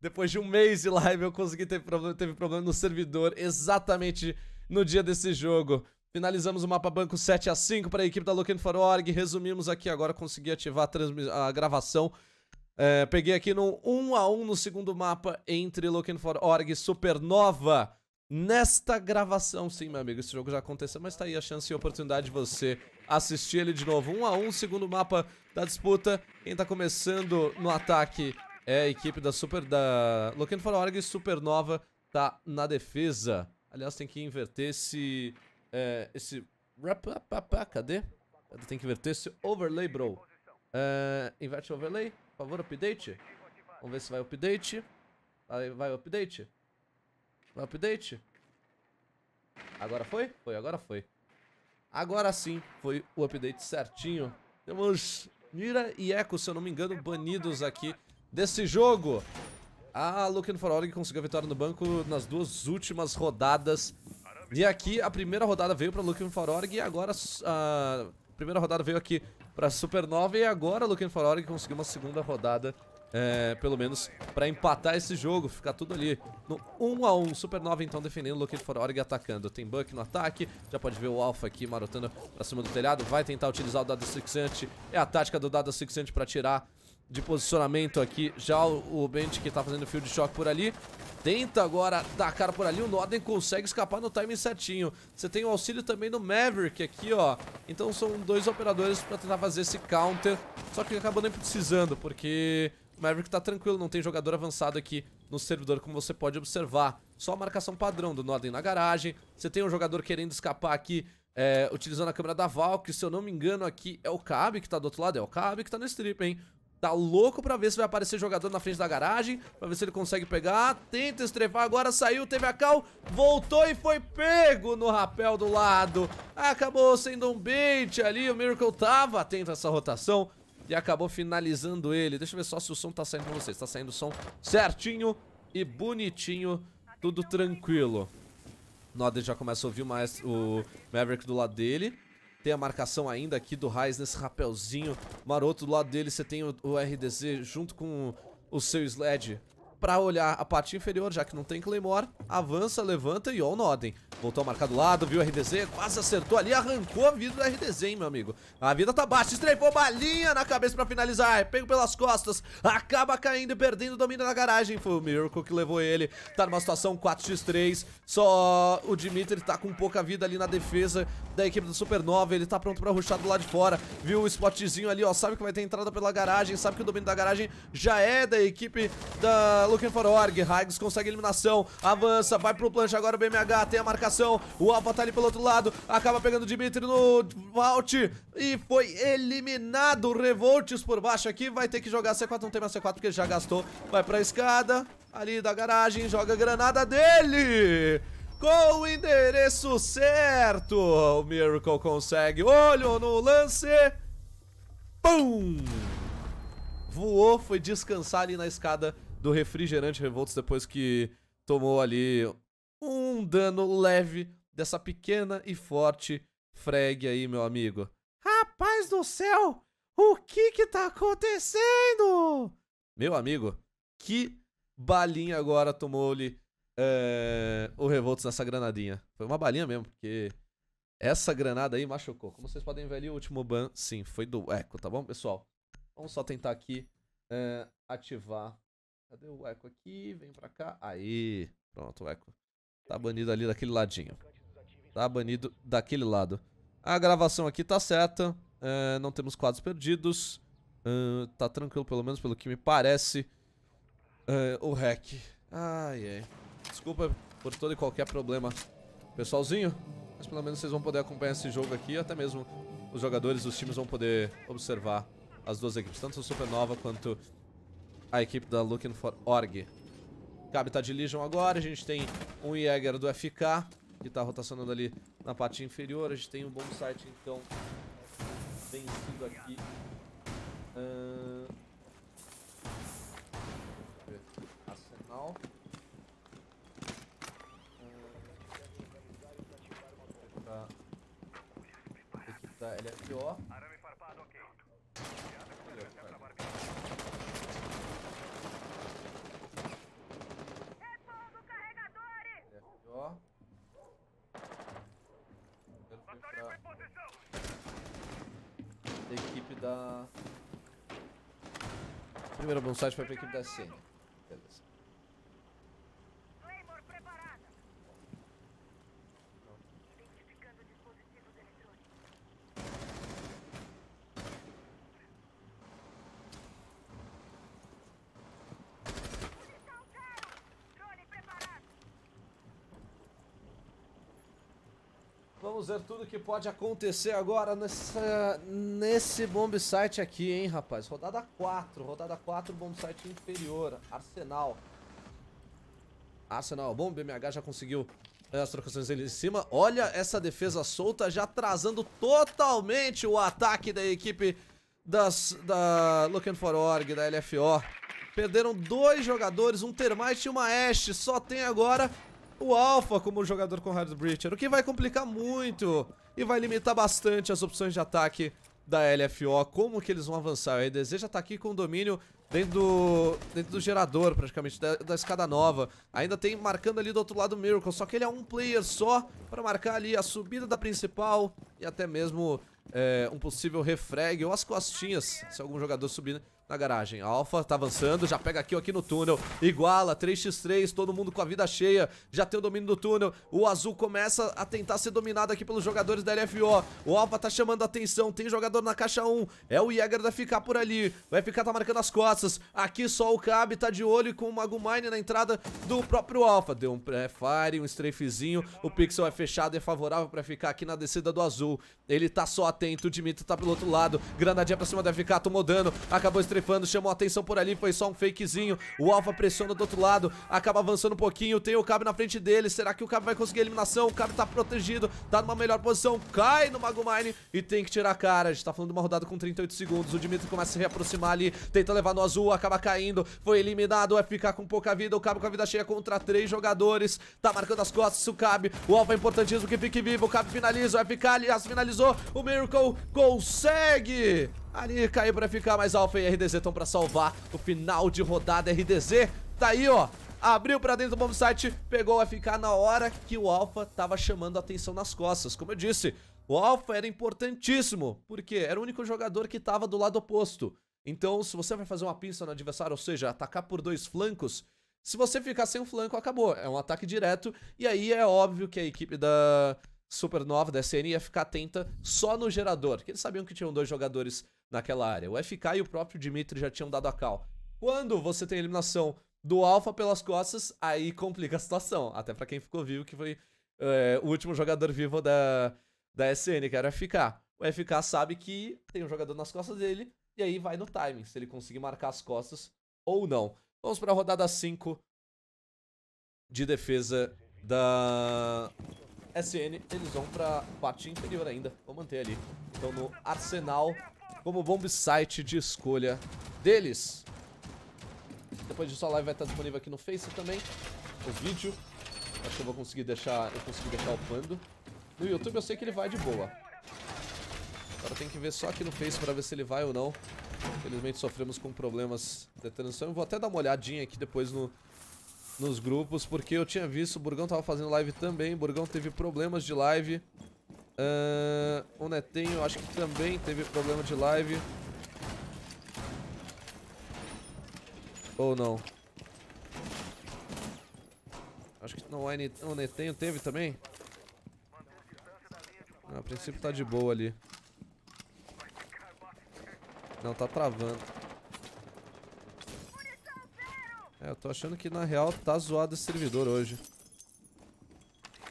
Depois de um mês de live, eu consegui ter problema, teve problema no servidor exatamente no dia desse jogo. Finalizamos o mapa banco 7 a 5 para a equipe da Looking for Org. Resumimos aqui agora, consegui ativar a, a gravação. É, peguei aqui no 1 a 1 no segundo mapa entre Looking for Org e Supernova. Nesta gravação, sim, meu amigo, esse jogo já aconteceu, mas tá aí a chance e a oportunidade de você assistir ele de novo. 1 a 1 segundo mapa da disputa. Quem tá começando no ataque é a equipe da Super... da Loquendo for Org Supernova tá na defesa. Aliás, tem que inverter esse... É, esse... Cadê? Tem que inverter esse overlay, bro. É, inverte overlay. Por favor, update. Vamos ver se vai update. Vai, vai update. Vai update. Agora foi? Foi, agora foi. Agora sim, foi o update certinho. Temos Mira e Echo, se eu não me engano, banidos aqui desse jogo. A Looking for conseguiu a vitória no banco nas duas últimas rodadas. E aqui a primeira rodada veio para Looking for Oregon e agora a primeira rodada veio aqui para Supernova e agora a Looking for conseguiu uma segunda rodada é, pelo menos para empatar esse jogo, ficar tudo ali no 1 a 1 Supernova então defendendo, Looking for Org atacando. Tem Buck no ataque, já pode ver o Alpha aqui marotando pra cima do telhado, vai tentar utilizar o dado Sixante. É a tática do dado Sixante para tirar de posicionamento aqui. Já o, o Bent que tá fazendo fio de choque por ali. Tenta agora dar cara por ali. O Norden consegue escapar no timing certinho. Você tem o auxílio também do Maverick aqui, ó. Então são dois operadores pra tentar fazer esse counter. Só que acabou nem precisando, porque o Maverick tá tranquilo. Não tem jogador avançado aqui no servidor, como você pode observar. Só a marcação padrão do Norden na garagem. Você tem um jogador querendo escapar aqui é, utilizando a câmera da Valk, se eu não me engano aqui é o Cabe que tá do outro lado, é o Cabe que tá no strip, hein? Tá louco pra ver se vai aparecer jogador na frente da garagem Pra ver se ele consegue pegar Tenta estrevar agora, saiu, teve a cal Voltou e foi pego no rapel do lado Acabou sendo um bait ali O Miracle tava atento a essa rotação E acabou finalizando ele Deixa eu ver só se o som tá saindo pra vocês Tá saindo o som certinho e bonitinho Tudo tranquilo noda já começa a ouvir o, o Maverick do lado dele tem a marcação ainda aqui do Raiz nesse rapelzinho maroto. Do lado dele você tem o, o RDZ junto com o seu Sled pra olhar a parte inferior, já que não tem Claymore. Avança, levanta e ó o Noden. Voltou a marcar do lado, viu o RDZ, quase acertou ali, arrancou a vida do RDZ, hein, meu amigo. A vida tá baixa, estreipou balinha na cabeça pra finalizar, é pego pelas costas, acaba caindo e perdendo o domínio na garagem. Foi o Miracle que levou ele, tá numa situação 4x3, só o Dimitri tá com pouca vida ali na defesa da equipe do Supernova, ele tá pronto pra ruxar do lado de fora, viu o spotzinho ali, ó, sabe que vai ter entrada pela garagem, sabe que o domínio da garagem já é da equipe da Looking for Org. Hags consegue eliminação. Avança, vai pro planche agora o BMH. Tem a marcação. O Alpha tá ali pelo outro lado. Acaba pegando o Dimitri no Vault. E foi eliminado. Revolts por baixo aqui. Vai ter que jogar C4. Não tem mais C4 porque ele já gastou. Vai pra escada. Ali da garagem. Joga a granada dele com o endereço certo. O Miracle consegue. Olho no lance. Pum! Voou, foi descansar ali na escada do refrigerante revolts depois que tomou ali um dano leve dessa pequena e forte frag aí, meu amigo. Rapaz do céu, o que que tá acontecendo? Meu amigo, que balinha agora tomou-lhe eh, é, o Revolts nessa granadinha. Foi uma balinha mesmo, porque essa granada aí machucou. Como vocês podem ver ali, o último ban, sim, foi do Echo, tá bom, pessoal? Vamos só tentar aqui é, ativar Cadê o eco aqui? Vem pra cá. Aí. Pronto, o eco. Tá banido ali daquele ladinho. Tá banido daquele lado. A gravação aqui tá certa. É, não temos quadros perdidos. Uh, tá tranquilo, pelo menos pelo que me parece. Uh, o hack. Ai, ai. Desculpa por todo e qualquer problema, pessoalzinho. Mas pelo menos vocês vão poder acompanhar esse jogo aqui. Até mesmo os jogadores, os times vão poder observar as duas equipes. Tanto o Supernova quanto a equipe da Looking for Org. Cabe tá de Legion agora, a gente tem um Jäger do FK, que tá rotacionando ali na parte inferior, a gente tem um bom site então vencido aqui. Uh... Arsenal. Uh... Equipe da LFO. da... Primeiro bom site foi pra equipe da Sênia. Vamos ver tudo que pode acontecer agora nessa, nesse bomb site aqui, hein, rapaz. Rodada 4, rodada 4, bomb site inferior, Arsenal. Arsenal, bom, BMH já conseguiu eh, as trocações dele em cima. Olha essa defesa solta já atrasando totalmente o ataque da equipe das, da Looking for Org, da LFO. Perderam dois jogadores, um Termite e uma Ashe. Só tem agora o Alpha como jogador com Hard Breacher, o que vai complicar muito e vai limitar bastante as opções de ataque da LFO, como que eles vão avançar. Ele Deseja tá aqui com o domínio dentro do, dentro do gerador, praticamente, da, da, escada nova. Ainda tem marcando ali do outro lado o Miracle, só que ele é um player só para marcar ali a subida da principal e até mesmo é, um possível refrag ou as costinhas, se algum jogador subir né? na garagem. Alpha tá avançando, já pega aqui aqui no túnel. Iguala, 3x3, todo mundo com a vida cheia. Já tem o domínio do túnel. O azul começa a tentar ser dominado aqui pelos jogadores da LFO. O Alpha tá chamando a atenção, tem jogador na caixa 1. É o Jäger da ficar por ali. Vai ficar tá marcando as costas. Aqui só o Cab tá de olho com o Magumine na entrada do próprio Alpha. Deu um pré-fire, um strafezinho. O Pixel é fechado e é favorável pra ficar aqui na descida do azul. Ele tá só atento, o Dimitri tá pelo outro lado. Granadinha pra cima da FK, tomou dano. Acabou o strafe blefando, chamou atenção por ali, foi só um fakezinho. O Alpha pressiona do outro lado, acaba avançando um pouquinho, tem o Cabo na frente dele. Será que o Cabo vai conseguir a eliminação? O Cabo tá protegido, tá numa melhor posição, cai no Mago Mine e tem que tirar a cara. A gente tá falando de uma rodada com 38 segundos. O Dimitri começa a se reaproximar ali, tenta levar no azul, acaba caindo, foi eliminado, vai ficar com pouca vida. O Cabo com a vida cheia contra três jogadores, tá marcando as costas, o Cabo. O Alpha é importantíssimo que fique vivo, o Cabo finaliza, vai ficar ali, finalizou. O Miracle consegue! Ali caiu pra ficar, mas Alpha e RDZ estão pra salvar o final de rodada. RDZ tá aí, ó. Abriu pra dentro do bomb site, pegou o FK na hora que o Alpha tava chamando a atenção nas costas. Como eu disse, o Alpha era importantíssimo, porque era o único jogador que tava do lado oposto. Então, se você vai fazer uma pinça no adversário, ou seja, atacar por dois flancos, se você ficar sem o flanco, acabou. É um ataque direto, e aí é óbvio que a equipe da Supernova, da SN, ia ficar atenta só no gerador, que eles sabiam que tinham dois jogadores naquela área. O FK e o próprio Dimitri já tinham dado a cal. Quando você tem a eliminação do Alpha pelas costas, aí complica a situação. Até para quem ficou vivo, que foi é, o último jogador vivo da, da SN, que era o FK. O FK sabe que tem um jogador nas costas dele, e aí vai no timing, se ele conseguir marcar as costas ou não. Vamos para a rodada 5 de defesa da SN. Eles vão para parte inferior ainda. Vou manter ali. Então no arsenal como bomb site de escolha deles. Depois disso a live vai estar disponível aqui no Face também, o vídeo. Acho que eu vou conseguir deixar, eu consegui deixar upando. No YouTube eu sei que ele vai de boa. Agora tem que ver só aqui no Face pra ver se ele vai ou não. Infelizmente sofremos com problemas de transmissão. Eu vou até dar uma olhadinha aqui depois no, nos grupos, porque eu tinha visto, o Burgão tava fazendo live também, o Burgão teve problemas de live. Uh, o Netinho, acho que também teve problema de live. Ou não? Acho que não, o Netinho teve também. Ah, a princípio tá de boa ali. Não, tá travando. É, eu tô achando que na real tá zoado esse servidor hoje.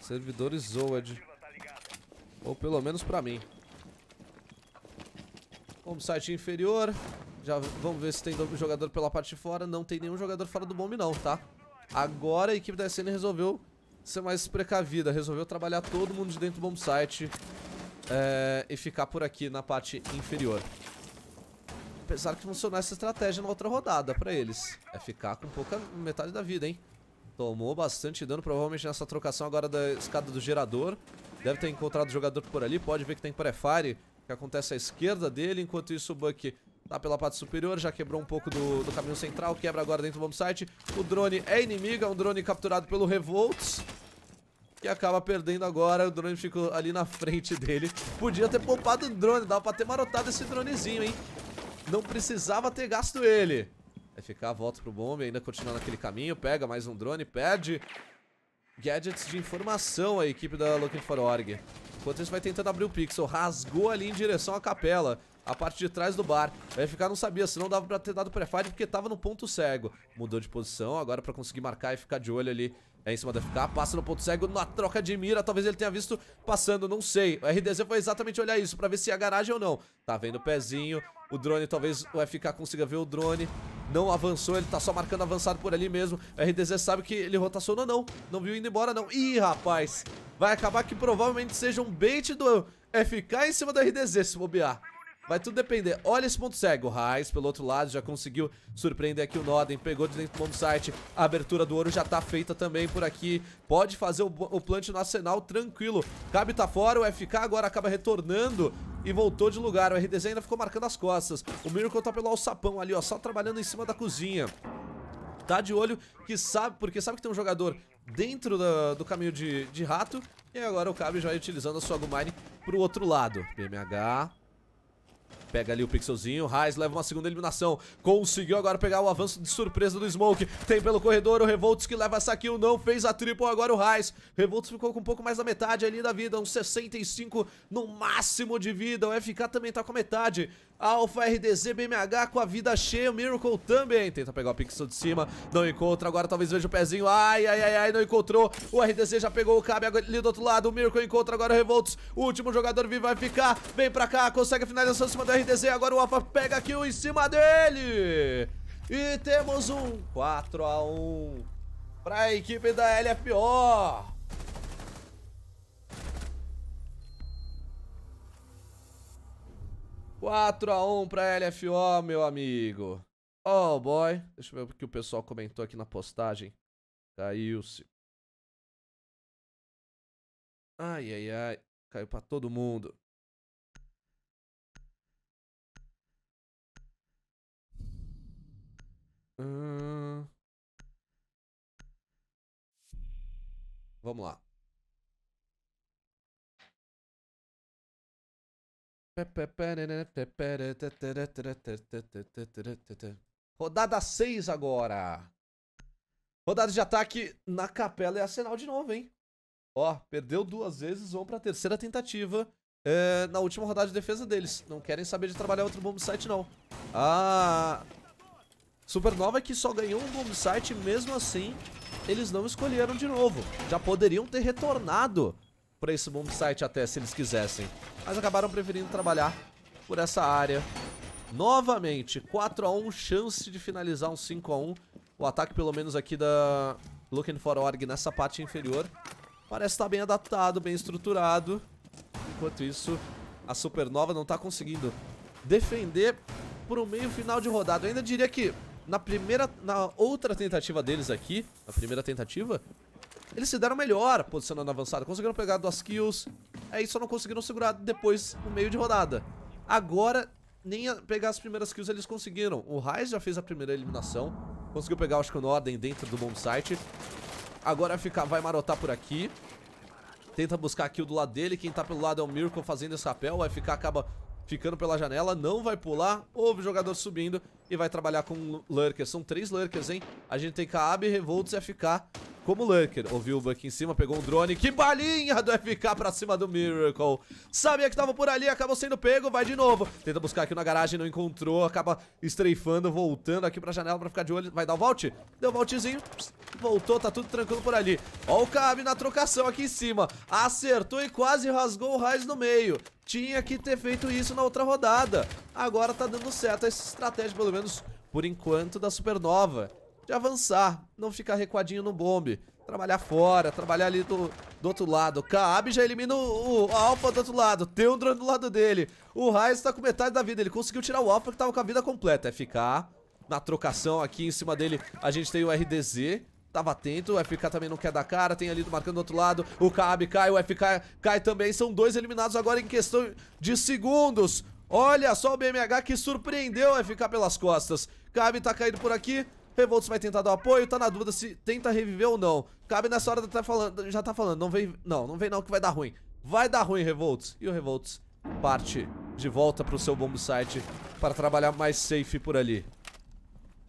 Servidores zoad. Ou pelo menos pra mim. Vamos site inferior. Já vamos ver se tem jogador pela parte de fora. Não tem nenhum jogador fora do bombe não, tá? Agora a equipe da SN resolveu ser mais precavida. Resolveu trabalhar todo mundo de dentro do bomb site. É, e ficar por aqui na parte inferior. Apesar que funcionou essa estratégia na outra rodada pra eles. É ficar com pouca metade da vida, hein? Tomou bastante dano, provavelmente nessa trocação agora da escada do gerador. Deve ter encontrado o jogador por ali, pode ver que tem pré-fire que acontece à esquerda dele. Enquanto isso, o Buck tá pela parte superior, já quebrou um pouco do, do caminho central, quebra agora dentro do bombsite. site. O drone é inimigo, é um drone capturado pelo Revolts. Que acaba perdendo agora, o drone ficou ali na frente dele. Podia ter poupado o drone, dava pra ter marotado esse dronezinho, hein? Não precisava ter gasto ele. Vai ficar, volta pro bomb, ainda continua naquele caminho, pega mais um drone, perde gadgets de informação a equipe da Looking for Org. Enquanto isso vai tentando abrir o pixel, rasgou ali em direção à capela, a parte de trás do bar. Vai ficar, não sabia, senão dava pra ter dado pré-fire porque tava no ponto cego. Mudou de posição, agora pra conseguir marcar e ficar de olho ali é em cima da FK, passa no ponto cego, na troca de mira, talvez ele tenha visto passando, não sei. O RDZ foi exatamente olhar isso, pra ver se é a garagem ou não. Tá vendo o pezinho, o drone, talvez o FK consiga ver o drone. Não avançou, ele tá só marcando avançado por ali mesmo. O RDZ sabe que ele rotacionou, não. Não viu indo embora, não. Ih, rapaz. Vai acabar que provavelmente seja um bait do FK em cima do RDZ, se bobear. Vai tudo depender. Olha esse ponto cego. O Raiz, pelo outro lado, já conseguiu surpreender aqui o Noden. Pegou de dentro do ponto site. A abertura do ouro já tá feita também por aqui. Pode fazer o, o plant no arsenal tranquilo. Cabe tá fora. O FK agora acaba retornando e voltou de lugar. O RDZ ainda ficou marcando as costas. O Miracle tá pelo alçapão ali, ó. Só trabalhando em cima da cozinha tá de olho, que sabe, porque sabe que tem um jogador dentro do caminho de, de rato. E agora o Cabe já utilizando a sua Gumine pro outro lado. PMH, Pega ali o pixelzinho. Raiz leva uma segunda eliminação. Conseguiu agora pegar o avanço de surpresa do Smoke. Tem pelo corredor o Revolts que leva essa kill. Não fez a triple agora o Raiz. Revolts ficou com um pouco mais da metade ali da vida. Uns 65 no máximo de vida. O FK também tá com a metade. Alpha RDZ, BMH com a vida cheia, o Miracle também Tenta pegar o pixel de cima, não encontra Agora talvez veja o pezinho, ai, ai, ai, ai Não encontrou, o RDZ já pegou o cabo ali do outro lado, o Miracle encontra agora o Revolts O último jogador vivo vai ficar, vem pra cá Consegue a finalização em cima do RDZ Agora o Alpha pega aqui o em cima dele E temos um 4x1 Pra equipe da LFO 4x1 pra LFO, meu amigo. Oh, boy. Deixa eu ver o que o pessoal comentou aqui na postagem. Caiu-se. Ai, ai, ai. Caiu pra todo mundo. Hum... Vamos lá. Rodada 6 agora. Rodada de ataque na capela é sinal de novo, hein? Ó, perdeu duas vezes, vão pra terceira tentativa é, na última rodada de defesa deles. Não querem saber de trabalhar outro bombsite não. Ah, Supernova que só ganhou um bombsite, mesmo assim, eles não escolheram de novo. Já poderiam ter retornado para esse mundo site até se eles quisessem. Mas acabaram preferindo trabalhar por essa área. Novamente, 4x1, chance de finalizar um 5x1. O ataque, pelo menos aqui da Looking for Org nessa parte inferior, parece estar tá bem adaptado, bem estruturado. Enquanto isso, a Supernova não está conseguindo defender por um meio final de rodada. Eu ainda diria que na primeira, na outra tentativa deles aqui, na primeira tentativa, eles se deram melhor posicionando avançado, conseguiram pegar duas kills, aí só não conseguiram segurar depois no meio de rodada. Agora, nem pegar as primeiras kills eles conseguiram. O Raiz já fez a primeira eliminação, conseguiu pegar acho que o Norden dentro do bom site. Agora fica, vai marotar por aqui. Tenta buscar a kill do lado dele, quem tá pelo lado é o Mirko fazendo esse rapel, vai ficar, acaba ficando pela janela, não vai pular, houve o jogador subindo e vai trabalhar com Lurker. São três Lurkers, hein? A gente tem Kaab, Revolts e FK como Lunker. Ouviu o Buck em cima, pegou um drone. Que balinha do FK pra cima do Miracle. Sabia que tava por ali, acabou sendo pego, vai de novo. Tenta buscar aqui na garagem, não encontrou. Acaba estreifando, voltando aqui pra janela pra ficar de olho. Vai dar o um vault? Deu o um vaultzinho. Voltou, tá tudo tranquilo por ali. Ó o Cabe na trocação aqui em cima. Acertou e quase rasgou o Raiz no meio. Tinha que ter feito isso na outra rodada. Agora tá dando certo essa estratégia, pelo menos por enquanto, da Supernova de avançar, não ficar recuadinho no bombe. Trabalhar fora, trabalhar ali do, do outro lado. Kaab já elimina o, o Alpha do outro lado. Tem um drone do lado dele. O Raiz está com metade da vida. Ele conseguiu tirar o Alpha que estava com a vida completa. FK na trocação aqui em cima dele. A gente tem o RDZ. Tava atento, o FK também não quer dar cara Tem ali do marcando do outro lado, o Kaab cai O FK cai também, são dois eliminados Agora em questão de segundos Olha só o BMH que surpreendeu o FK pelas costas Kaab tá caindo por aqui, Revolts vai tentar dar o apoio, tá na dúvida se tenta reviver ou não. Cabe nessa hora tá falando, já tá falando, não vem, não, não vem não que vai dar ruim. Vai dar ruim, Revolts. E o Revolts parte de volta pro seu bomb site para trabalhar mais safe por ali.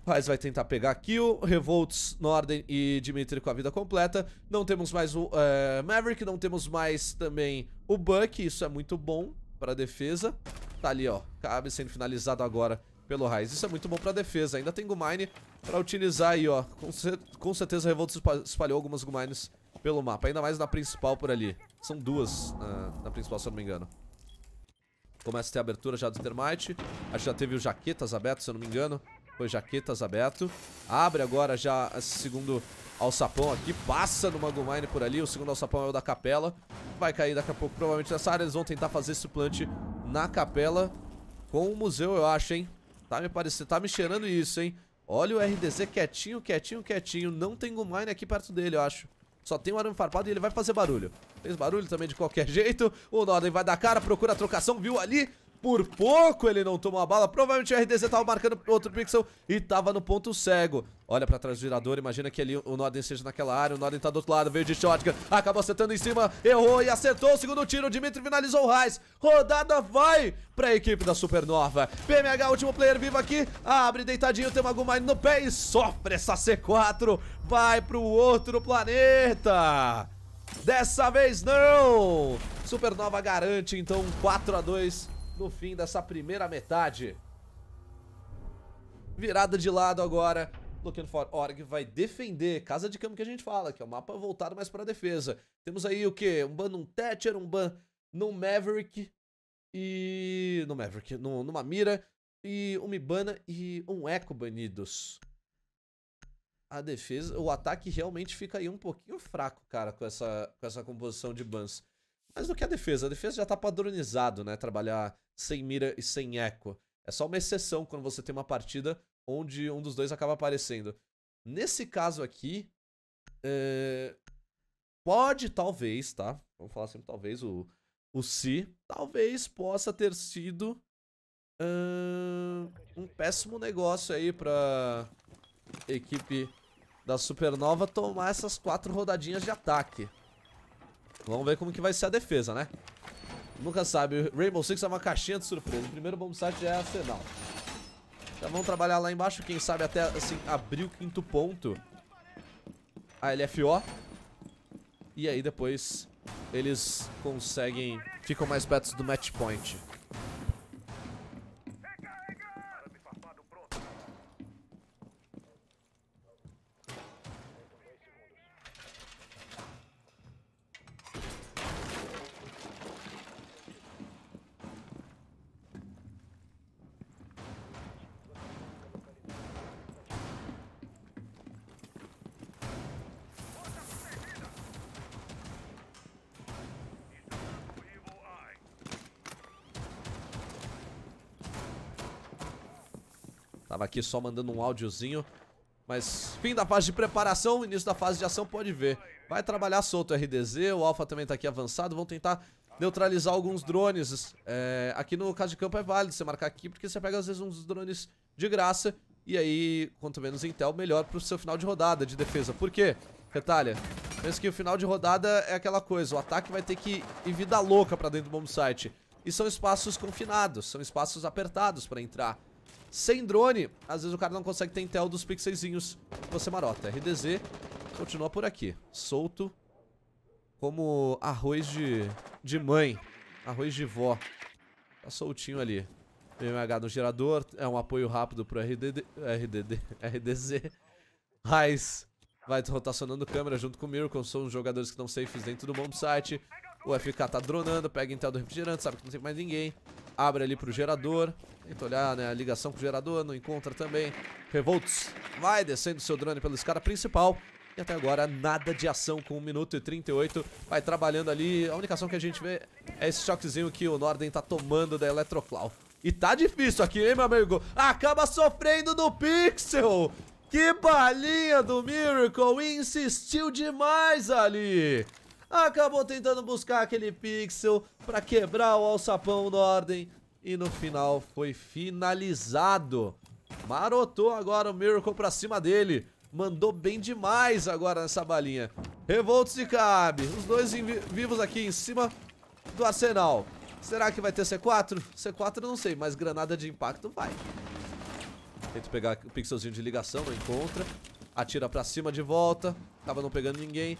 Paz vai tentar pegar kill, Revolts, Norden e Dimitri com a vida completa. Não temos mais o eh, Maverick, não temos mais também o Buck, isso é muito bom pra defesa. Tá ali, ó, cabe sendo finalizado agora pelo Raiz. Isso é muito bom pra defesa. Ainda tem Gumine pra utilizar aí, ó. Com, com certeza a Revolto espalhou algumas Gumines pelo mapa. Ainda mais na principal por ali. São duas na, ah, na principal, se eu não me engano. Começa a ter a abertura já do Termite. Acho que já teve o Jaquetas aberto, se eu não me engano. Foi Jaquetas aberto. Abre agora já esse segundo alçapão aqui. Passa no magumine por ali. O segundo alçapão é o da capela. Vai cair daqui a pouco, provavelmente nessa área. Eles vão tentar fazer esse plant na capela com o museu, eu acho, hein? Tá me parecendo, tá me cheirando isso, hein? Olha o RDZ quietinho, quietinho, quietinho. Não tem Mine aqui perto dele, eu acho. Só tem o arame farpado e ele vai fazer barulho. Fez barulho também de qualquer jeito. O Norden vai dar cara, procura a trocação, viu ali. Por pouco ele não tomou a bala. Provavelmente o RDZ tava marcando outro pixel e tava no ponto cego. Olha pra trás do girador, imagina que ali o Norden seja naquela área, o Norden tá do outro lado, veio de shotgun, acabou acertando em cima, errou e acertou o segundo tiro, o Dimitri finalizou o Raiz, rodada vai pra equipe da Supernova, PMH, último player vivo aqui, abre deitadinho, tem uma Guma no pé e sofre essa C4, vai pro outro planeta, dessa vez não, Supernova garante então 4 a 2 no fim dessa primeira metade. Virada de lado agora. Looking for Org vai defender. Casa de campo que a gente fala, que é o um mapa voltado mais pra defesa. Temos aí o quê? Um ban num Thatcher, um ban num Maverick e... no Maverick, no, numa mira e uma Ibana e um Echo banidos. A defesa, o ataque realmente fica aí um pouquinho fraco, cara, com essa, com essa composição de bans mais do que a defesa. A defesa já tá padronizado, né? Trabalhar sem mira e sem eco. É só uma exceção quando você tem uma partida onde um dos dois acaba aparecendo. Nesse caso aqui, é... pode talvez, tá? Vamos falar sempre talvez, o, o se, si, talvez possa ter sido um péssimo negócio aí pra equipe da Supernova tomar essas quatro rodadinhas de ataque. Vamos ver como que vai ser a defesa, né? Nunca sabe, Rainbow Six é uma caixinha de surpresa. O primeiro bombsite é Arsenal. Já vamos trabalhar lá embaixo, quem sabe até, assim, abrir o quinto ponto. A LFO. E aí depois eles conseguem... Ficam mais perto do match point. Tava aqui só mandando um áudiozinho. Mas fim da fase de preparação, início da fase de ação, pode ver. Vai trabalhar solto o RDZ, o Alpha também tá aqui avançado. Vão tentar neutralizar alguns drones. É, aqui no caso de campo é válido você marcar aqui, porque você pega às vezes uns drones de graça. E aí, quanto menos intel, melhor pro seu final de rodada de defesa. Por quê? Retalha. Penso que o final de rodada é aquela coisa, o ataque vai ter que ir vida louca pra dentro do bombsite E são espaços confinados, são espaços apertados pra entrar. Sem drone, às vezes o cara não consegue ter intel dos pixelzinhos que você marota. RDZ continua por aqui, solto como arroz de, de mãe, arroz de vó. Tá soltinho ali. BMH no gerador, é um apoio rápido pro RDD, RDD, RDZ. Raiz vai rotacionando câmera junto com o Miracle, são os jogadores que estão safes dentro do bomb site. O FK tá dronando, pega intel do refrigerante, sabe que não tem mais ninguém. Abre ali pro gerador. Tenta olhar, né, a ligação com o gerador, não encontra também. Revolts vai descendo seu drone pela escada principal. E até agora nada de ação com 1 minuto e 38. Vai trabalhando ali. A única ação que a gente vê é esse choquezinho que o Norden tá tomando da Electroclaw. E tá difícil aqui, hein, meu amigo? Acaba sofrendo no Pixel! Que balinha do Miracle! Insistiu demais ali! Acabou tentando buscar aquele pixel pra quebrar o alçapão Norden. E no final foi finalizado. Marotou agora o Miracle pra cima dele. Mandou bem demais agora nessa balinha. Revoltos e Cabe. Os dois vivos aqui em cima do arsenal. Será que vai ter C4? C4 não sei, mas granada de impacto vai. Tenta pegar o pixelzinho de ligação, não encontra. Atira pra cima de volta. Tava não pegando ninguém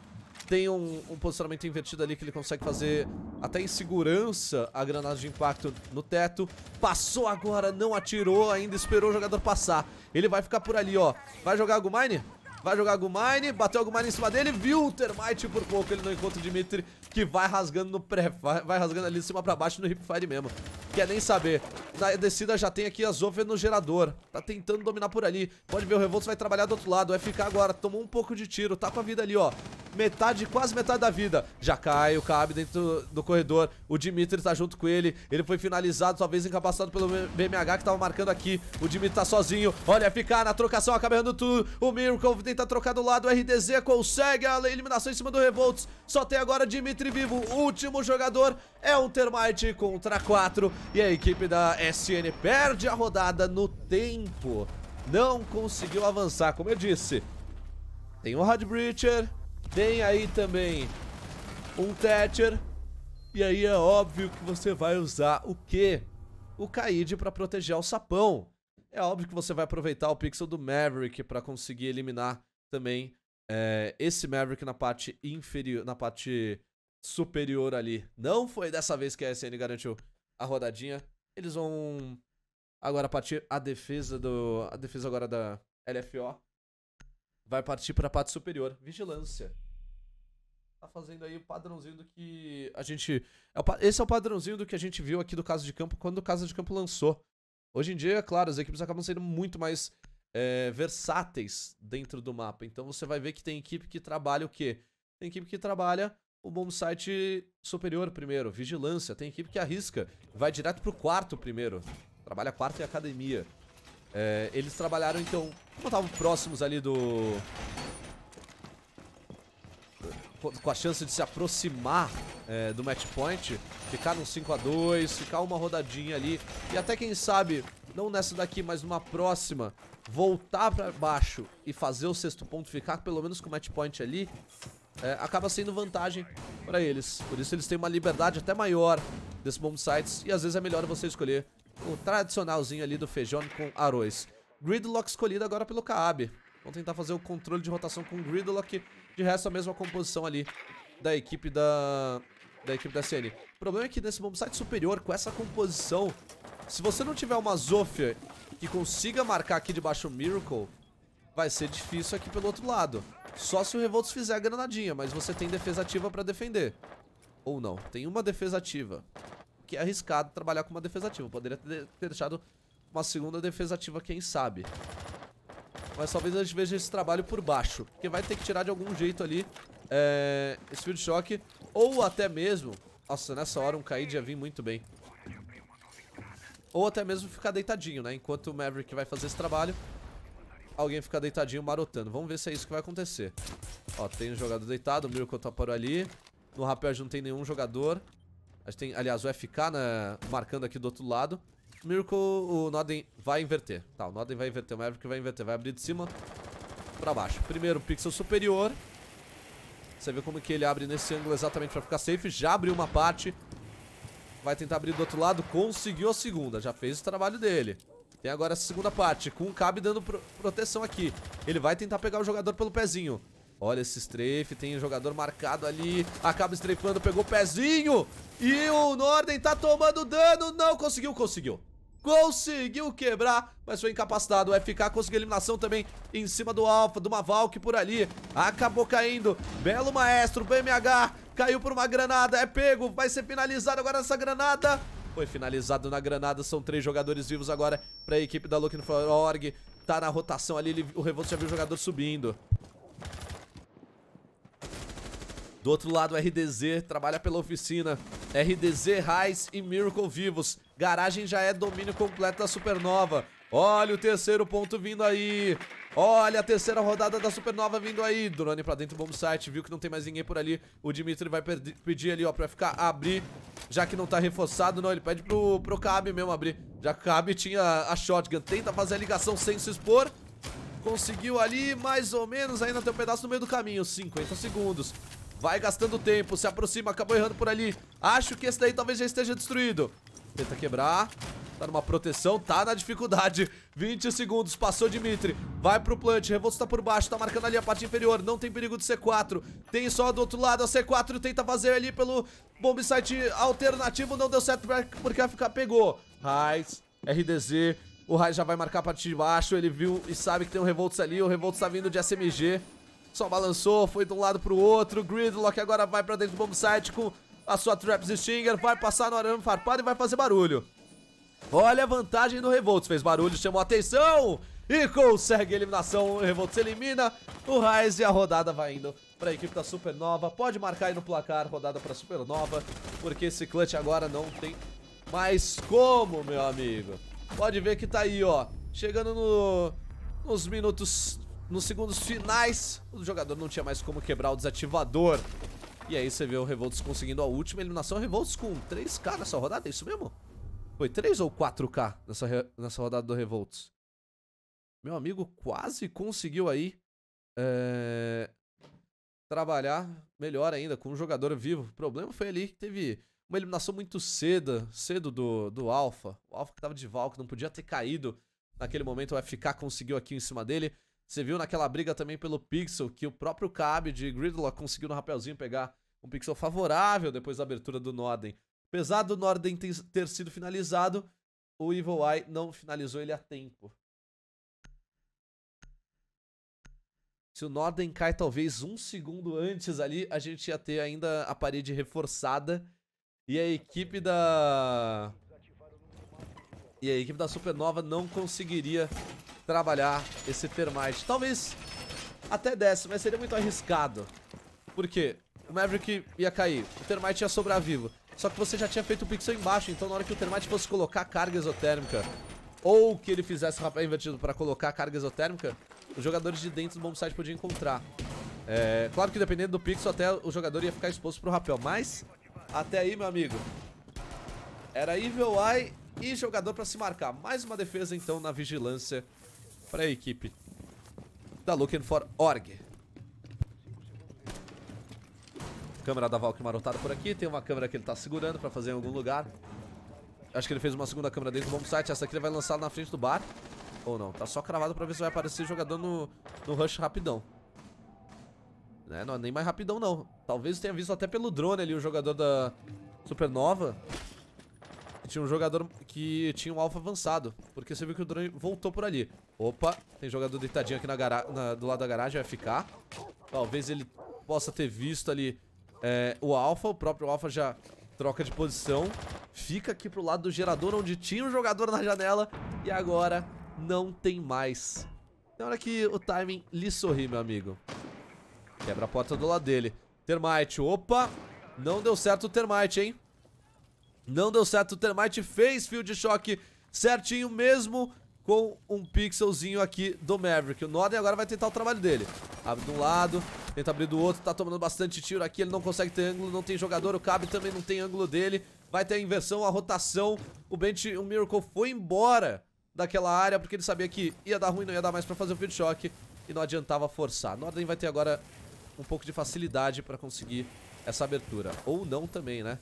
tem um, um, posicionamento invertido ali que ele consegue fazer até em segurança a granada de impacto no teto. Passou agora, não atirou, ainda esperou o jogador passar. Ele vai ficar por ali, ó. Vai jogar a Gumine? Vai jogar a Gumine, bateu a Gumine em cima dele, viu o Termite por pouco, ele não encontra o Dimitri, que vai rasgando no pré, vai, rasgando ali de cima pra baixo no hipfire mesmo. Quer nem saber. Na descida já tem aqui a Zover no gerador, tá tentando dominar por ali, pode ver, o Revolto vai trabalhar do outro lado, vai ficar agora, tomou um pouco de tiro, tá com a vida ali, ó metade, quase metade da vida. Já cai o Cabe dentro do corredor. O Dimitri tá junto com ele. Ele foi finalizado, talvez incapacitado pelo BMH que tava marcando aqui. O Dimitri tá sozinho. Olha, ficar na trocação, acaba errando tudo. O Miracle tenta trocar do lado. O RDZ consegue a eliminação em cima do Revolts. Só tem agora Dimitri vivo. Último jogador é o Termite contra 4. E a equipe da SN perde a rodada no tempo. Não conseguiu avançar, como eu disse. Tem o Hard Breacher. Tem aí também um Thatcher. E aí é óbvio que você vai usar o quê? O Kaid para proteger o sapão. É óbvio que você vai aproveitar o pixel do Maverick para conseguir eliminar também é, esse Maverick na parte inferior, na parte superior ali. Não foi dessa vez que a SN garantiu a rodadinha. Eles vão agora partir a defesa do a defesa agora da LFO vai partir para a parte superior, vigilância. Tá fazendo aí o padrãozinho do que a gente. É esse é o padrãozinho do que a gente viu aqui do casa de Campo quando o Casa de Campo lançou. Hoje em dia, é claro, as equipes acabam sendo muito mais é, versáteis dentro do mapa. Então você vai ver que tem equipe que trabalha o quê? Tem equipe que trabalha o bom site superior primeiro, vigilância. Tem equipe que arrisca, vai direto pro quarto primeiro. Trabalha quarto e academia. É, eles trabalharam, então, como estavam próximos ali do... Com a chance de se aproximar é, do match point, ficar num 5x2, ficar uma rodadinha ali, e até quem sabe, não nessa daqui, mas numa próxima, voltar pra baixo e fazer o sexto ponto, ficar pelo menos com o match point ali, é, acaba sendo vantagem para eles. Por isso eles têm uma liberdade até maior desses bomb sites e às vezes é melhor você escolher o tradicionalzinho ali do feijão com arroz. Gridlock escolhido agora pelo Kaab. Vamos tentar fazer o controle de rotação com o Gridlock. De resto, a mesma composição ali da equipe da, da equipe da CN. O problema é que nesse bombsite superior, com essa composição, se você não tiver uma Zofia que consiga marcar aqui debaixo o Miracle, vai ser difícil aqui pelo outro lado. Só se o Revoltos fizer a granadinha, mas você tem defesa ativa pra defender. Ou não, tem uma defesa ativa que é arriscado trabalhar com uma defesa ativa. Poderia ter deixado uma segunda defesa ativa, quem sabe. Mas talvez a gente veja esse trabalho por baixo. Porque vai ter que tirar de algum jeito ali é, esse field shock. Ou até mesmo... Nossa, nessa hora um Kaid ia vir muito bem. Ou até mesmo ficar deitadinho, né? Enquanto o Maverick vai fazer esse trabalho, alguém fica deitadinho marotando. Vamos ver se é isso que vai acontecer. Ó, tem um jogador deitado, o Mirko tá parou ali. No rapel não tem nenhum jogador. A gente tem, aliás, o FK na... Né, marcando aqui do outro lado. Miracle, o Noden vai inverter. Tá, o Noden vai inverter, o Maverick vai inverter. Vai abrir de cima pra baixo. Primeiro pixel superior. Você vê como que ele abre nesse ângulo exatamente pra ficar safe. Já abriu uma parte. Vai tentar abrir do outro lado. Conseguiu a segunda. Já fez o trabalho dele. Tem agora a segunda parte. Com o Cabe dando pro proteção aqui. Ele vai tentar pegar o jogador pelo pezinho. Olha esse strafe, tem um jogador marcado ali, acaba strafando, pegou o pezinho e o Norden tá tomando dano, não conseguiu, conseguiu. Conseguiu quebrar, mas foi incapacitado. O FK conseguiu eliminação também em cima do Alpha, do Maval, que por ali acabou caindo. Belo maestro, BMH, caiu por uma granada, é pego, vai ser finalizado agora essa granada. Foi finalizado na granada, são três jogadores vivos agora para a equipe da Looking for Org. Tá na rotação ali, ele, o Revolt já viu o jogador subindo. Do outro lado, RDZ trabalha pela oficina. RDZ, Raiz e Miracle vivos. Garagem já é domínio completo da Supernova. Olha o terceiro ponto vindo aí. Olha a terceira rodada da Supernova vindo aí. Drone pra dentro do site. Viu que não tem mais ninguém por ali. O Dimitri vai pedir ali, ó, pra ficar abrir. Já que não tá reforçado, não. Ele pede pro, pro Cabe mesmo abrir. Já que Cabe tinha a shotgun. Tenta fazer a ligação sem se expor. Conseguiu ali, mais ou menos, ainda tem um pedaço no meio do caminho. 50 segundos. Vai gastando tempo, se aproxima, acabou errando por ali. Acho que esse daí talvez já esteja destruído. Tenta quebrar. Tá numa proteção, tá na dificuldade. 20 segundos, passou Dimitri. Vai pro plant, Revolto tá por baixo, tá marcando ali a parte inferior. Não tem perigo de C4. Tem só do outro lado, a C4 tenta fazer ali pelo bombsite alternativo. Não deu certo porque a FK pegou. Raiz, RDZ. O Raiz já vai marcar a parte de baixo. Ele viu e sabe que tem um Revoltos ali. O Revoltos tá vindo de SMG. Só balançou, foi de um lado pro outro. Gridlock agora vai pra dentro do bombsite site com a sua Traps Stinger. Vai passar no arame farpado e vai fazer barulho. Olha a vantagem do Revolts. Fez barulho, chamou atenção e consegue a eliminação. O Revolts elimina o Ryze e a rodada vai indo para a equipe da Supernova. Pode marcar aí no placar, rodada para Supernova, porque esse clutch agora não tem mais como, meu amigo. Pode ver que tá aí, ó, chegando no, nos minutos nos segundos finais, o jogador não tinha mais como quebrar o desativador. E aí você vê o Revoltos conseguindo a última eliminação. Revoltos com 3k nessa rodada, é isso mesmo? Foi 3 ou 4k nessa, nessa rodada do Revoltos Meu amigo quase conseguiu aí é... trabalhar melhor ainda com um jogador vivo. O problema foi ali que teve uma eliminação muito cedo, cedo do, do Alpha. O Alpha que tava de Valk, não podia ter caído naquele momento. O FK conseguiu aqui em cima dele. Você viu naquela briga também pelo Pixel que o próprio Cabe de Gridlock conseguiu no rapelzinho pegar um Pixel favorável depois da abertura do Norden. Apesar do Norden ter sido finalizado, o Evil Eye não finalizou ele a tempo. Se o Norden cai talvez um segundo antes ali, a gente ia ter ainda a parede reforçada. E a equipe da... E a equipe da Supernova não conseguiria trabalhar esse termite. Talvez até desse, mas seria muito arriscado. Por quê? O Maverick ia cair, o termite ia sobrar vivo. Só que você já tinha feito o pixel embaixo, então na hora que o termite fosse colocar carga exotérmica, ou que ele fizesse o rapel invertido para colocar carga exotérmica, os jogadores de dentro do bombsite podiam encontrar. É, claro que dependendo do pixel, até o jogador ia ficar exposto pro rapel, mas até aí, meu amigo, era Evil Eye e jogador para se marcar. Mais uma defesa, então, na vigilância para a equipe da Looking for Org. Câmera da Valk marotada por aqui. Tem uma câmera que ele está segurando para fazer em algum lugar. Acho que ele fez uma segunda câmera dentro do bom site. Essa aqui ele vai lançar na frente do bar. Ou não. Tá só cravado para ver se vai aparecer jogador no, no rush rapidão. Né? Não é nem mais rapidão, não. Talvez tenha visto até pelo drone ali o jogador da Supernova. Tinha um jogador que tinha um alfa avançado, porque você viu que o drone voltou por ali. Opa, tem jogador deitadinho aqui na na, do lado da garagem, vai ficar. Talvez ele possa ter visto ali é, o alfa, o próprio alfa já troca de posição. Fica aqui pro lado do gerador, onde tinha um jogador na janela, e agora não tem mais. Na hora que o timing lhe sorri, meu amigo. Quebra a porta do lado dele. Termite, opa! Não deu certo o Termite, hein? Não deu certo, o Termite fez field shock certinho mesmo com um pixelzinho aqui do Maverick. O Norden agora vai tentar o trabalho dele. Abre de um lado, tenta abrir do outro, tá tomando bastante tiro aqui, ele não consegue ter ângulo, não tem jogador, o Cab também não tem ângulo dele. Vai ter a inversão, a rotação, o Bench, o Miracle foi embora daquela área porque ele sabia que ia dar ruim, não ia dar mais pra fazer o field shock e não adiantava forçar. Norden vai ter agora um pouco de facilidade pra conseguir essa abertura. Ou não também, né?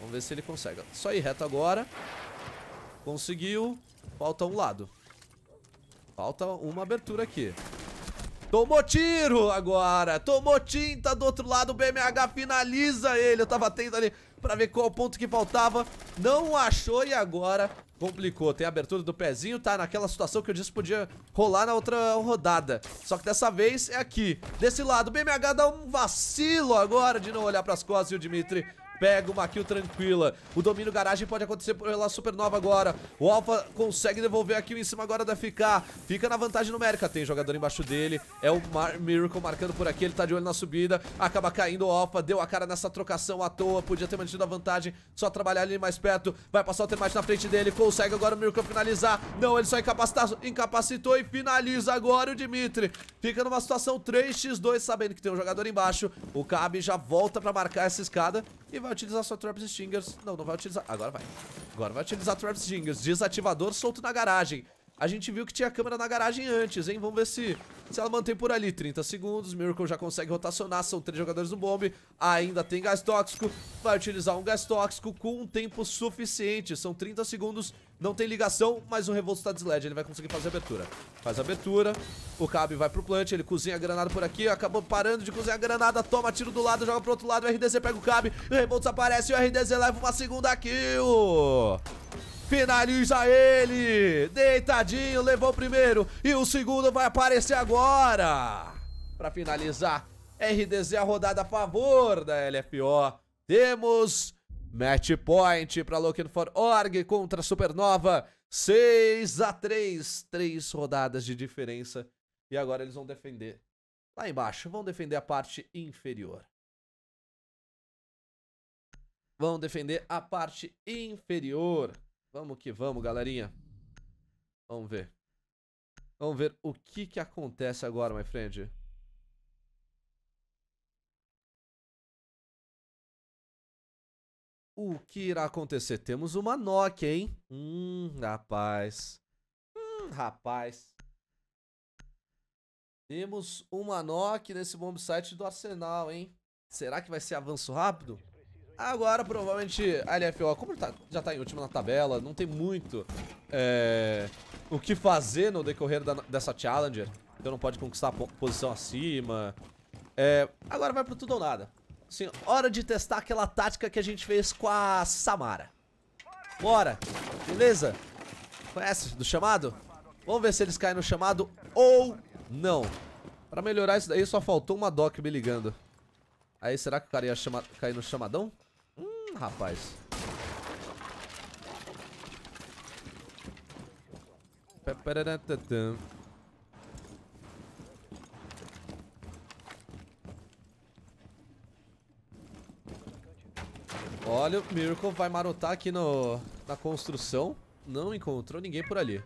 Vamos ver se ele consegue. Só ir reto agora. Conseguiu. Falta um lado. Falta uma abertura aqui. Tomou tiro agora. Tomou tinta do outro lado. O BMH finaliza ele. Eu tava atento ali pra ver qual ponto que faltava. Não achou e agora complicou. Tem a abertura do pezinho, tá naquela situação que eu disse podia rolar na outra rodada. Só que dessa vez é aqui, desse lado. O BMH dá um vacilo agora de não olhar pras costas e o Dimitri pega uma kill tranquila. O domínio garagem pode acontecer pela Supernova agora. O Alpha consegue devolver a kill em cima agora da FK. Fica na vantagem numérica. Tem jogador embaixo dele. É o Mar Miracle marcando por aqui. Ele tá de olho na subida. Acaba caindo o Alpha. Deu a cara nessa trocação à toa. Podia ter mantido a vantagem. Só trabalhar ali mais perto. Vai passar o termite na frente dele. Consegue agora o Miracle finalizar. Não, ele só incapacitou incapacitou e finaliza agora o Dimitri. Fica numa situação 3x2, sabendo que tem um jogador embaixo. O Cabe já volta pra marcar essa escada e vai vai utilizar sua Traps Stingers. Não, não vai utilizar. Agora vai. Agora vai utilizar Traps Stingers. Desativador solto na garagem. A gente viu que tinha câmera na garagem antes, hein? Vamos ver se, se ela mantém por ali. 30 segundos, Miracle já consegue rotacionar, são três jogadores no bombe. Ainda tem gás tóxico, vai utilizar um gás tóxico com um tempo suficiente. São 30 segundos, não tem ligação, mas o Revolt está desled, ele vai conseguir fazer a abertura. Faz a abertura, o Cabe vai pro plant, ele cozinha a granada por aqui, acabou parando de cozinhar a granada, toma tiro do lado, joga pro outro lado, o RDZ pega o Cabe, o Revolt aparece, o RDZ leva uma segunda kill. Finaliza ele! Deitadinho, levou o primeiro. E o segundo vai aparecer agora. Pra finalizar, RDZ a rodada a favor da LFO. Temos match point pra Looking for Org contra Supernova. 6 a 3 Três rodadas de diferença. E agora eles vão defender lá embaixo. Vão defender a parte inferior. Vão defender a parte inferior. Vamos que vamos, galerinha. Vamos ver. Vamos ver o que que acontece agora, my friend. O que irá acontecer? Temos uma Nokia, hein? Hum, rapaz. Hum, rapaz. Temos uma Nokia nesse bombsite site do Arsenal, hein? Será que vai ser avanço rápido? Agora, provavelmente, a LFO, como tá, já tá em última na tabela, não tem muito é, o que fazer no decorrer da, dessa Challenger. Então não pode conquistar a posição acima. É, agora vai pro tudo ou nada. Assim, hora de testar aquela tática que a gente fez com a Samara. Bora! Beleza? Conhece do chamado? Vamos ver se eles caem no chamado ou não. Pra melhorar isso daí, só faltou uma Doc me ligando. Aí, será que o cara ia chamar, cair no chamadão? Hum, rapaz. Olha, o Miracle vai marotar aqui no, na construção. Não encontrou ninguém por ali.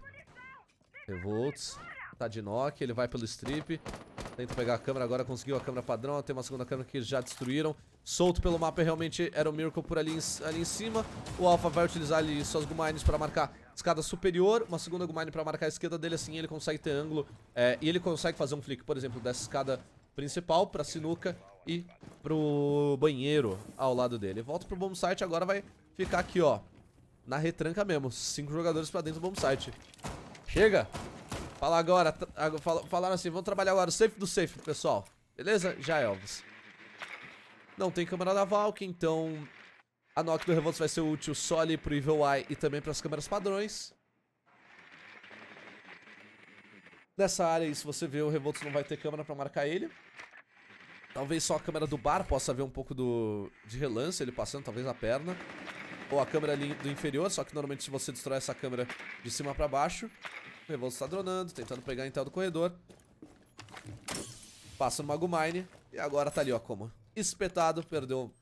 Revolts. Tá de knock, ele vai pelo strip. Tenta pegar a câmera, agora conseguiu a câmera padrão. Tem uma segunda câmera que já destruíram. Solto pelo mapa, realmente era o Miracle por ali em, ali em cima. O Alpha vai utilizar ali suas Gumines para marcar escada superior, uma segunda Gumine para marcar a esquerda dele, assim ele consegue ter ângulo é, e ele consegue fazer um flick, por exemplo, dessa escada principal pra sinuca e pro banheiro ao lado dele. Volta pro bomb site, agora vai ficar aqui, ó, na retranca mesmo, cinco jogadores pra dentro do bomb site. Chega! Fala agora, falaram assim, vamos trabalhar agora, o safe do safe, pessoal. Beleza? Já, é, Elvis. Não tem câmera da Valk, então a Nock do Revolts vai ser útil só ali pro Evil Eye e também pras câmeras padrões. Nessa área aí, se você ver, o Revolts não vai ter câmera pra marcar ele. Talvez só a câmera do bar possa ver um pouco do de relance, ele passando talvez a perna. Ou a câmera ali do inferior, só que normalmente se você destrói essa câmera de cima pra baixo, o Revolto está dronando, tentando pegar a intel então do corredor. Passa no Mago Mine. E agora tá ali, ó, como. Espetado, perdeu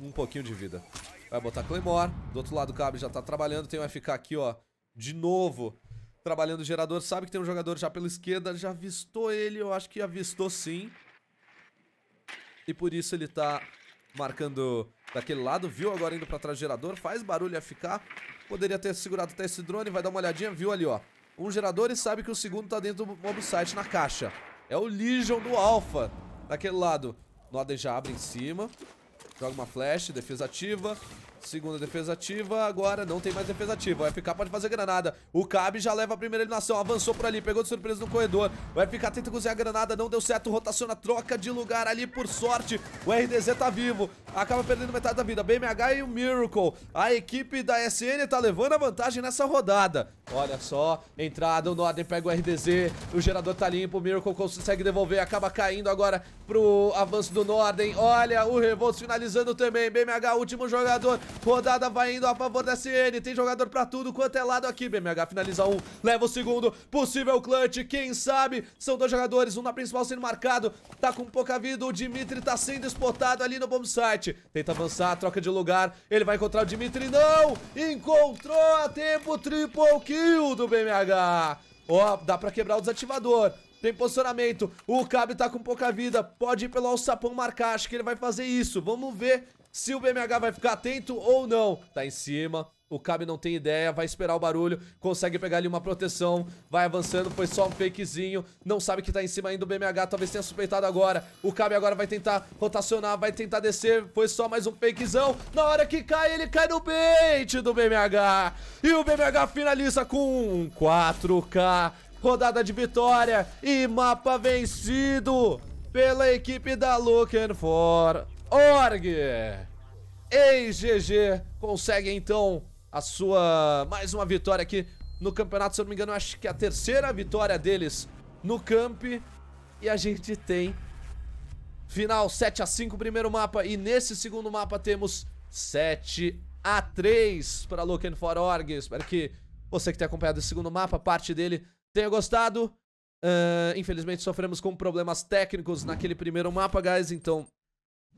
um pouquinho de vida. Vai botar Claymore. Do outro lado o Cabo já tá trabalhando. Tem o FK aqui, ó. De novo. Trabalhando o gerador. Sabe que tem um jogador já pela esquerda. Já avistou ele. Eu acho que avistou sim. E por isso ele tá marcando daquele lado. Viu agora indo pra trás do gerador. Faz barulho FK. Poderia ter segurado até esse drone. Vai dar uma olhadinha. Viu ali, ó um gerador e sabe que o segundo tá dentro do mob site na caixa. É o Legion do Alpha, daquele lado. Noden já abre em cima. Joga uma flash, defesa ativa. Segunda defesa ativa, agora não tem mais defesa ativa. O FK pode fazer granada. O Cab já leva a primeira eliminação, avançou por ali, pegou de surpresa no corredor. O FK tenta cozinhar a granada, não deu certo. Rotaciona, troca de lugar ali por sorte. O RDZ tá vivo, acaba perdendo metade da vida. BMH e o Miracle. A equipe da SN tá levando a vantagem nessa rodada. Olha só, entrada, o Norden pega o RDZ, o gerador tá limpo, o Miracle consegue devolver, acaba caindo agora pro avanço do Norden. Olha o Revolts finalizando também, BMH, último jogador, Rodada vai indo a favor da CN. Tem jogador pra tudo quanto é lado aqui. BMH finaliza um, leva o segundo. Possível clutch, quem sabe? São dois jogadores, um na principal sendo marcado. Tá com pouca vida, o Dimitri tá sendo espotado ali no bombsite. Tenta avançar, troca de lugar. Ele vai encontrar o Dimitri, não! Encontrou a tempo, triple kill do BMH. Ó, dá pra quebrar o desativador. Tem posicionamento. O Cabe tá com pouca vida. Pode ir pelo alçapão marcar. Acho que ele vai fazer isso. Vamos ver se o BMH vai ficar atento ou não. Tá em cima, o Cabe não tem ideia, vai esperar o barulho, consegue pegar ali uma proteção, vai avançando, foi só um fakezinho, não sabe que tá em cima ainda o BMH, talvez tenha suspeitado agora. O Cabe agora vai tentar rotacionar, vai tentar descer, foi só mais um fakezão. Na hora que cai, ele cai no bait do BMH. E o BMH finaliza com um 4K, rodada de vitória e mapa vencido pela equipe da Looking For org. Ex-GG consegue então a sua mais uma vitória aqui no campeonato, se eu não me engano, acho que é a terceira vitória deles no camp e a gente tem final 7 a 5 primeiro mapa e nesse segundo mapa temos 7 a 3 para Looking for Org. Espero que você que tem acompanhado esse segundo mapa, parte dele, tenha gostado. Uh, infelizmente sofremos com problemas técnicos naquele primeiro mapa, guys, então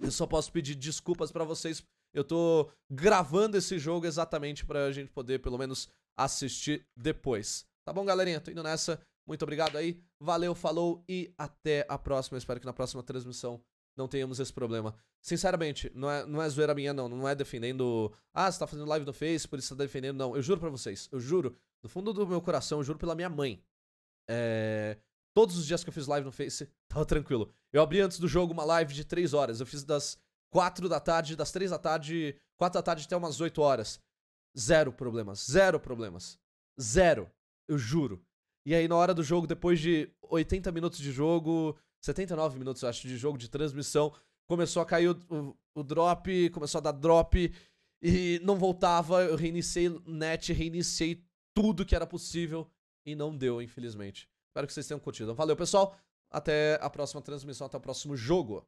eu só posso pedir desculpas para vocês. Eu tô gravando esse jogo exatamente pra gente poder, pelo menos, assistir depois. Tá bom, galerinha? Tô indo nessa. Muito obrigado aí. Valeu, falou e até a próxima. espero que na próxima transmissão não tenhamos esse problema. Sinceramente, não é, não é zoeira minha, não. Não é defendendo. Ah, você tá fazendo live no Face, por isso você tá defendendo. Não, eu juro pra vocês. Eu juro, do fundo do meu coração, eu juro pela minha mãe. É. Todos os dias que eu fiz live no Face, tava tranquilo. Eu abri antes do jogo uma live de 3 horas. Eu fiz das 4 da tarde, das 3 da tarde, 4 da tarde até umas 8 horas. Zero problemas, zero problemas. Zero. Eu juro. E aí, na hora do jogo, depois de 80 minutos de jogo, 79 minutos, eu acho, de jogo de transmissão, começou a cair o, o, o drop, começou a dar drop e não voltava. Eu reiniciei net, reiniciei tudo que era possível e não deu, infelizmente. Espero que vocês tenham curtido. Valeu, pessoal. Até a próxima transmissão, até o próximo jogo.